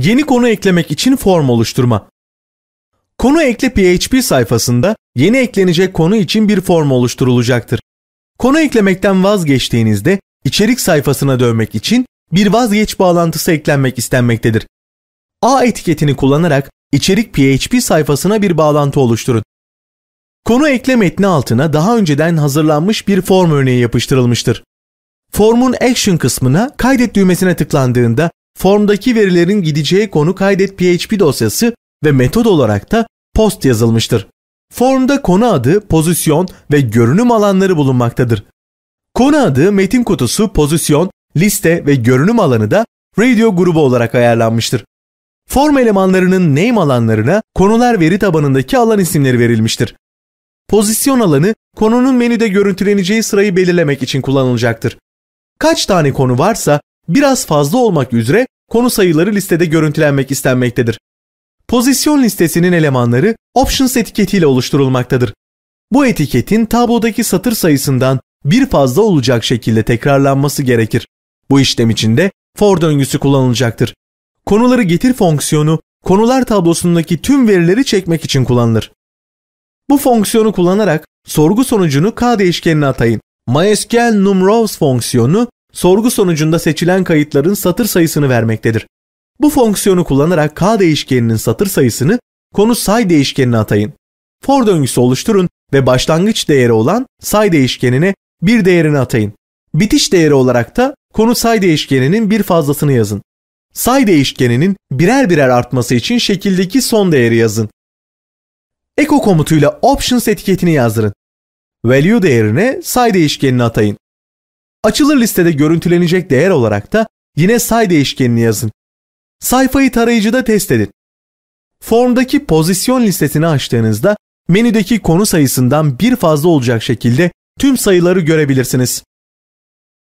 Yeni konu eklemek için form oluşturma. Konu ekle PHP sayfasında yeni eklenecek konu için bir form oluşturulacaktır. Konu eklemekten vazgeçtiğinizde içerik sayfasına dönmek için bir vazgeç bağlantısı eklenmek istenmektedir. A etiketini kullanarak içerik PHP sayfasına bir bağlantı oluşturun. Konu ekle metni altına daha önceden hazırlanmış bir form örneği yapıştırılmıştır. Formun action kısmına kaydet düğmesine tıklandığında formdaki verilerin gideceği konu kaydet PHP dosyası ve metod olarak da post yazılmıştır. Formda konu adı, pozisyon ve görünüm alanları bulunmaktadır. Konu adı, metin kutusu, pozisyon, liste ve görünüm alanı da radio grubu olarak ayarlanmıştır. Form elemanlarının name alanlarına konular veri tabanındaki alan isimleri verilmiştir. Pozisyon alanı konunun menüde görüntüleneceği sırayı belirlemek için kullanılacaktır. Kaç tane konu varsa biraz fazla olmak üzere konu sayıları listede görüntülenmek istenmektedir. Pozisyon listesinin elemanları Options etiketiyle oluşturulmaktadır. Bu etiketin tablodaki satır sayısından bir fazla olacak şekilde tekrarlanması gerekir. Bu işlem içinde for döngüsü kullanılacaktır. Konuları getir fonksiyonu konular tablosundaki tüm verileri çekmek için kullanılır. Bu fonksiyonu kullanarak sorgu sonucunu k değişkenine atayın. MySQL numRows fonksiyonu sorgu sonucunda seçilen kayıtların satır sayısını vermektedir. Bu fonksiyonu kullanarak k değişkeninin satır sayısını konu say değişkenine atayın. For döngüsü oluşturun ve başlangıç değeri olan say değişkenine bir değerini atayın. Bitiş değeri olarak da konu say değişkeninin bir fazlasını yazın. Say değişkeninin birer birer artması için şekildeki son değeri yazın. Echo komutuyla options etiketini yazdırın. Value değerine say değişkenini atayın. Açılır listede görüntülenecek değer olarak da yine say değişkenini yazın. Sayfayı tarayıcıda test edin. Formdaki pozisyon listesini açtığınızda menüdeki konu sayısından bir fazla olacak şekilde tüm sayıları görebilirsiniz.